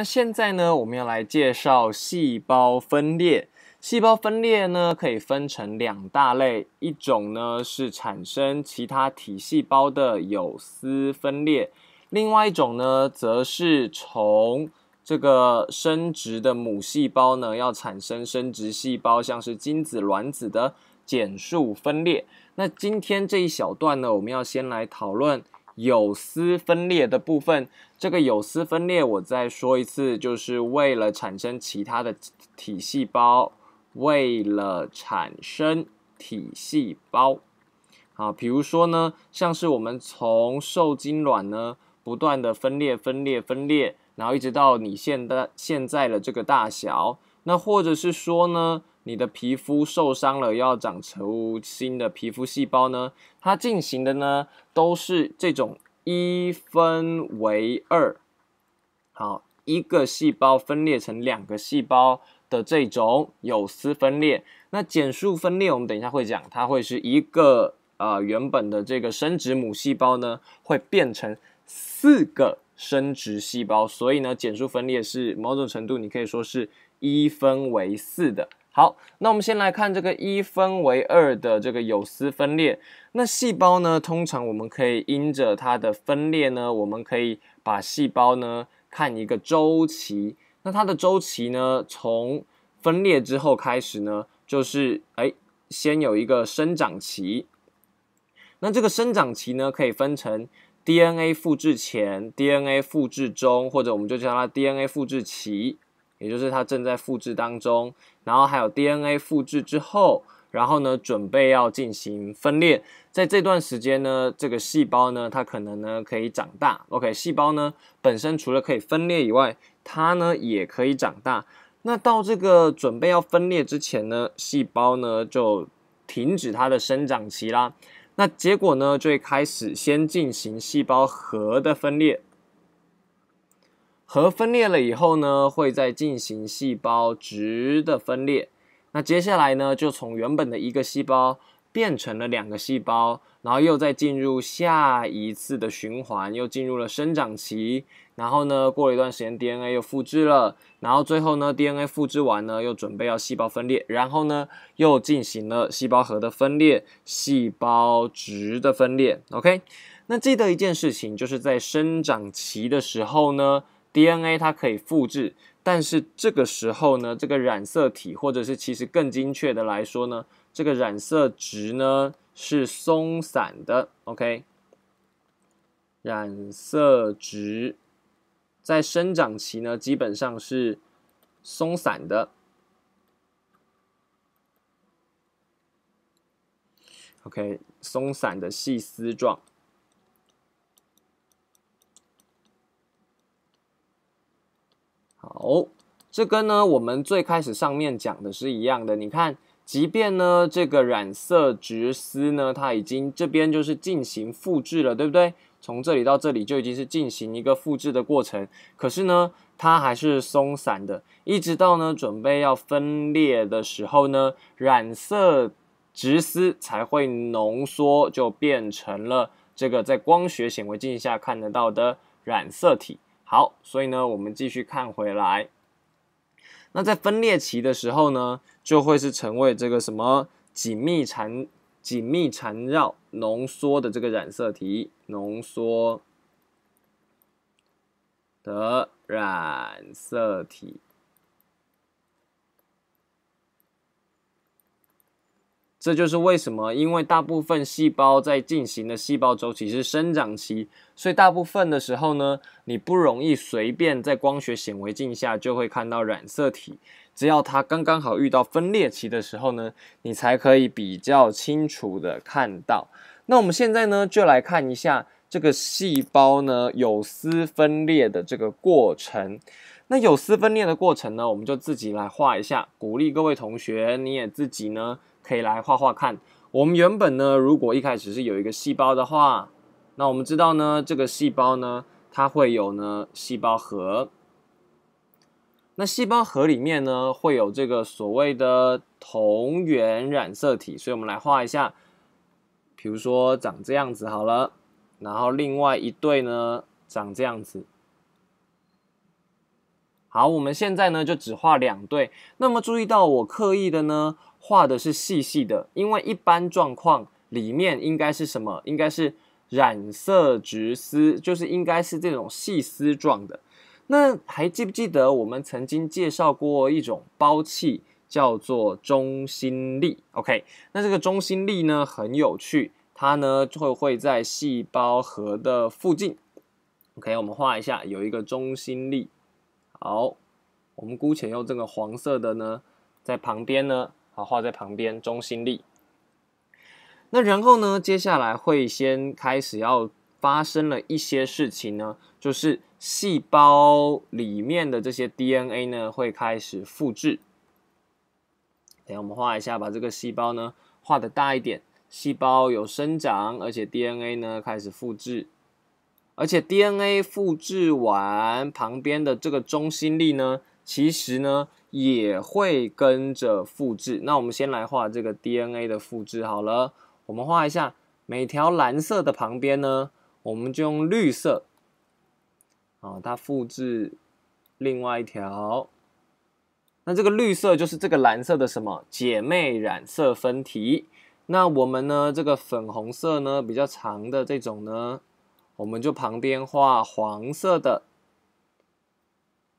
那现在呢，我们要来介绍细胞分裂。细胞分裂呢，可以分成两大类，一种呢是产生其他体细胞的有丝分裂，另外一种呢，则是从这个生殖的母细胞呢，要产生生殖细胞，像是精子、卵子的减数分裂。那今天这一小段呢，我们要先来讨论。有丝分裂的部分，这个有丝分裂我再说一次，就是为了产生其他的体细胞，为了产生体细胞。啊，比如说呢，像是我们从受精卵呢，不断的分裂、分裂、分裂，然后一直到你现在现在的这个大小，那或者是说呢？你的皮肤受伤了，要长出新的皮肤细胞呢？它进行的呢都是这种一分为二，好，一个细胞分裂成两个细胞的这种有丝分裂。那减数分裂我们等一下会讲，它会是一个呃原本的这个生殖母细胞呢会变成四个生殖细胞，所以呢减数分裂是某种程度你可以说是一分为四的。好，那我们先来看这个一分为二的这个有丝分裂。那细胞呢，通常我们可以因着它的分裂呢，我们可以把细胞呢看一个周期。那它的周期呢，从分裂之后开始呢，就是哎，先有一个生长期。那这个生长期呢，可以分成 DNA 复制前、DNA 复制中，或者我们就叫它 DNA 复制期。也就是它正在复制当中，然后还有 DNA 复制之后，然后呢准备要进行分裂，在这段时间呢，这个细胞呢它可能呢可以长大。OK，细胞呢本身除了可以分裂以外，它呢也可以长大。那到这个准备要分裂之前呢，细胞呢就停止它的生长期啦。那结果呢就会开始先进行细胞核的分裂。核分裂了以后呢，会再进行细胞质的分裂。那接下来呢，就从原本的一个细胞变成了两个细胞，然后又再进入下一次的循环，又进入了生长期。然后呢，过了一段时间，DNA 又复制了。然后最后呢，DNA 复制完呢，又准备要细胞分裂。然后呢，又进行了细胞核的分裂、细胞质的分裂。OK，那记得一件事情，就是在生长期的时候呢。DNA 它可以复制，但是这个时候呢，这个染色体或者是其实更精确的来说呢，这个染色质呢是松散的。OK，染色质在生长期呢基本上是松散的。OK，松散的细丝状。好，这跟呢我们最开始上面讲的是一样的。你看，即便呢这个染色植丝呢，它已经这边就是进行复制了，对不对？从这里到这里就已经是进行一个复制的过程。可是呢，它还是松散的，一直到呢准备要分裂的时候呢，染色植丝才会浓缩，就变成了这个在光学显微镜下看得到的染色体。好，所以呢，我们继续看回来。那在分裂期的时候呢，就会是成为这个什么紧密缠、紧密缠绕、浓缩的这个染色体，浓缩的染色体。这就是为什么，因为大部分细胞在进行的细胞周期是生长期，所以大部分的时候呢，你不容易随便在光学显微镜下就会看到染色体。只要它刚刚好遇到分裂期的时候呢，你才可以比较清楚的看到。那我们现在呢，就来看一下这个细胞呢有丝分裂的这个过程。那有丝分裂的过程呢，我们就自己来画一下，鼓励各位同学你也自己呢。可以来画画看。我们原本呢，如果一开始是有一个细胞的话，那我们知道呢，这个细胞呢，它会有呢细胞核。那细胞核里面呢，会有这个所谓的同源染色体。所以，我们来画一下，比如说长这样子好了，然后另外一对呢，长这样子。好，我们现在呢就只画两对。那么，注意到我刻意的呢。画的是细细的，因为一般状况里面应该是什么？应该是染色植丝，就是应该是这种细丝状的。那还记不记得我们曾经介绍过一种包器叫做中心粒？OK，那这个中心粒呢很有趣，它呢就会在细胞核的附近。OK，我们画一下，有一个中心粒。好，我们姑且用这个黄色的呢，在旁边呢。画在旁边，中心力。那然后呢？接下来会先开始要发生了一些事情呢，就是细胞里面的这些 DNA 呢会开始复制。等下我们画一下，把这个细胞呢画的大一点。细胞有生长，而且 DNA 呢开始复制，而且 DNA 复制完，旁边的这个中心力呢，其实呢。也会跟着复制。那我们先来画这个 DNA 的复制好了。我们画一下，每条蓝色的旁边呢，我们就用绿色。好，它复制另外一条。那这个绿色就是这个蓝色的什么姐妹染色分体。那我们呢，这个粉红色呢比较长的这种呢，我们就旁边画黄色的。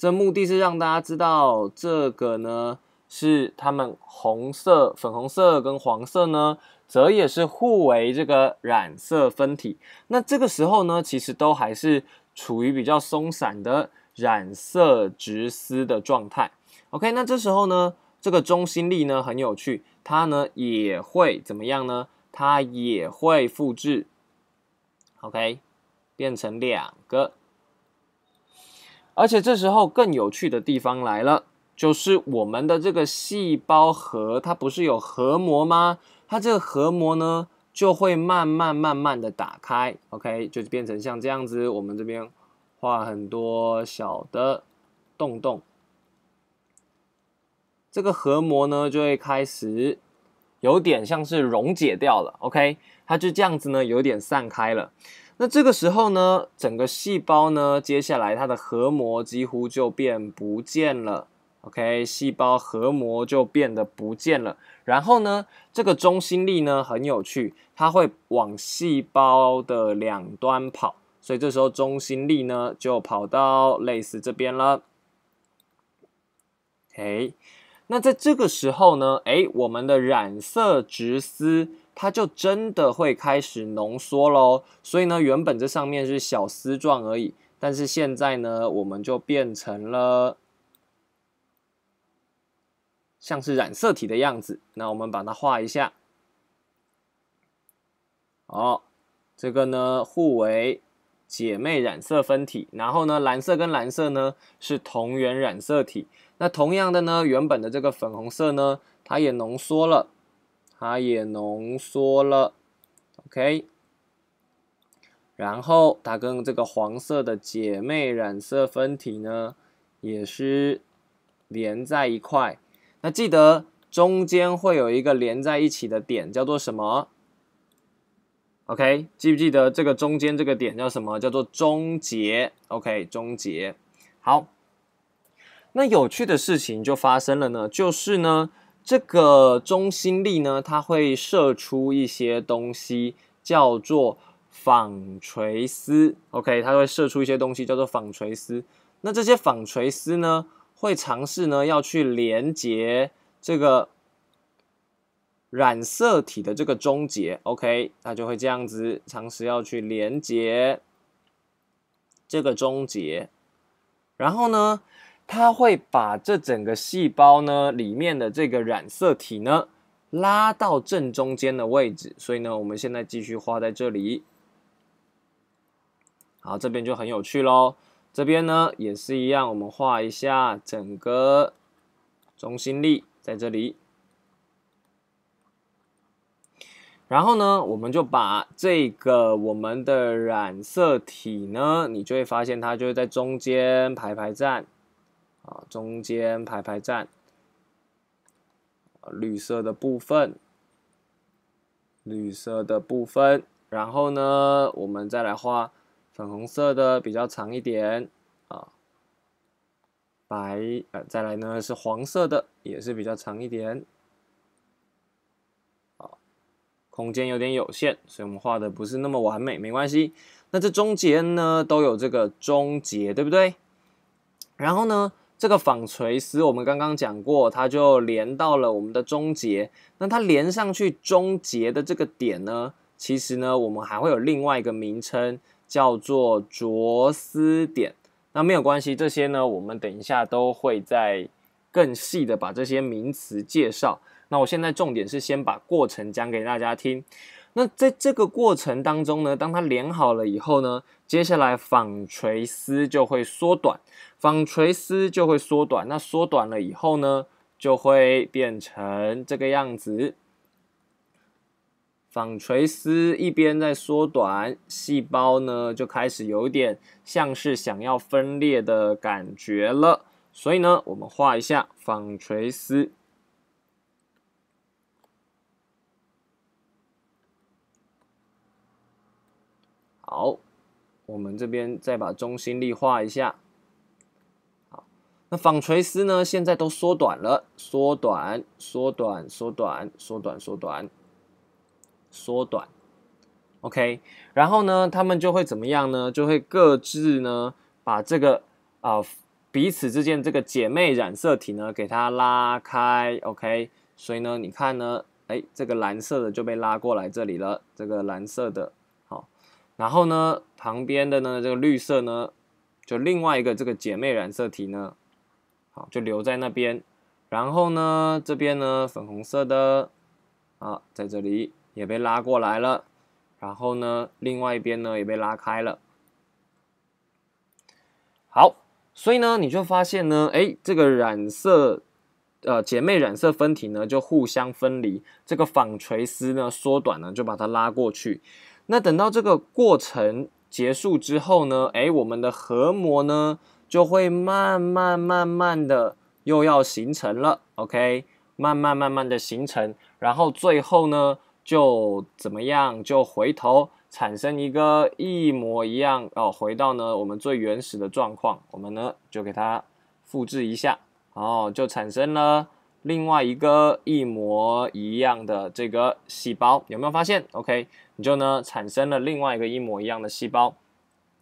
这目的是让大家知道，这个呢是它们红色、粉红色跟黄色呢，则也是互为这个染色分体。那这个时候呢，其实都还是处于比较松散的染色直丝的状态。OK，那这时候呢，这个中心力呢很有趣，它呢也会怎么样呢？它也会复制。OK，变成两个。而且这时候更有趣的地方来了，就是我们的这个细胞核，它不是有核膜吗？它这个核膜呢，就会慢慢慢慢的打开，OK，就变成像这样子。我们这边画很多小的洞洞，这个核膜呢，就会开始有点像是溶解掉了，OK，它就这样子呢，有点散开了。那这个时候呢，整个细胞呢，接下来它的核膜几乎就变不见了。OK，细胞核膜就变得不见了。然后呢，这个中心力呢很有趣，它会往细胞的两端跑，所以这时候中心力呢就跑到类似这边了。哎。那在这个时候呢，哎，我们的染色植丝它就真的会开始浓缩喽。所以呢，原本这上面是小丝状而已，但是现在呢，我们就变成了像是染色体的样子。那我们把它画一下。好，这个呢，互为姐妹染色分体。然后呢，蓝色跟蓝色呢是同源染色体。那同样的呢，原本的这个粉红色呢，它也浓缩了，它也浓缩了，OK。然后它跟这个黄色的姐妹染色分体呢，也是连在一块。那记得中间会有一个连在一起的点，叫做什么？OK，记不记得这个中间这个点叫什么？叫做中结。o k 中结。好。那有趣的事情就发生了呢，就是呢，这个中心粒呢，它会射出一些东西，叫做纺锤丝。OK，它会射出一些东西叫做纺锤丝。那这些纺锤丝呢，会尝试呢要去连接这个染色体的这个终结。OK，它就会这样子尝试要去连接这个终结，然后呢？它会把这整个细胞呢里面的这个染色体呢拉到正中间的位置，所以呢，我们现在继续画在这里。好，这边就很有趣喽。这边呢也是一样，我们画一下整个中心力在这里。然后呢，我们就把这个我们的染色体呢，你就会发现它就会在中间排排站。啊，中间排排站，绿色的部分，绿色的部分，然后呢，我们再来画粉红色的，比较长一点啊，白呃，再来呢是黄色的，也是比较长一点，空间有点有限，所以我们画的不是那么完美，没关系。那这中间呢都有这个终结，对不对？然后呢？这个纺锤丝我们刚刚讲过，它就连到了我们的终结。那它连上去终结的这个点呢，其实呢我们还会有另外一个名称，叫做着丝点。那没有关系，这些呢我们等一下都会再更细的把这些名词介绍。那我现在重点是先把过程讲给大家听。那在这个过程当中呢，当它连好了以后呢，接下来纺锤丝就会缩短，纺锤丝就会缩短。那缩短了以后呢，就会变成这个样子。纺锤丝一边在缩短，细胞呢就开始有点像是想要分裂的感觉了。所以呢，我们画一下纺锤丝。好，我们这边再把中心力画一下。好，那纺锤丝呢，现在都缩短了，缩短，缩短，缩短，缩短，缩短，缩短。OK，然后呢，它们就会怎么样呢？就会各自呢，把这个啊彼此之间这个姐妹染色体呢，给它拉开。OK，所以呢，你看呢，哎，这个蓝色的就被拉过来这里了，这个蓝色的。然后呢，旁边的呢，这个绿色呢，就另外一个这个姐妹染色体呢，好，就留在那边。然后呢，这边呢，粉红色的，啊，在这里也被拉过来了。然后呢，另外一边呢，也被拉开了。好，所以呢，你就发现呢，哎，这个染色，呃，姐妹染色分体呢，就互相分离，这个纺锤丝呢，缩短呢，就把它拉过去。那等到这个过程结束之后呢？诶，我们的核膜呢就会慢慢慢慢的又要形成了，OK，慢慢慢慢的形成，然后最后呢就怎么样？就回头产生一个一模一样，哦，回到呢我们最原始的状况，我们呢就给它复制一下，哦，就产生了。另外一个一模一样的这个细胞，有没有发现？OK，你就呢产生了另外一个一模一样的细胞。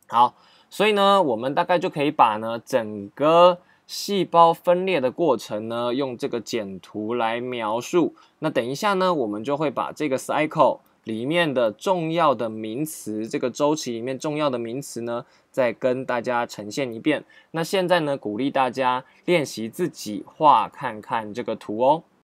好，所以呢，我们大概就可以把呢整个细胞分裂的过程呢，用这个简图来描述。那等一下呢，我们就会把这个 cycle。里面的重要的名词，这个周期里面重要的名词呢，再跟大家呈现一遍。那现在呢，鼓励大家练习自己画，看看这个图哦。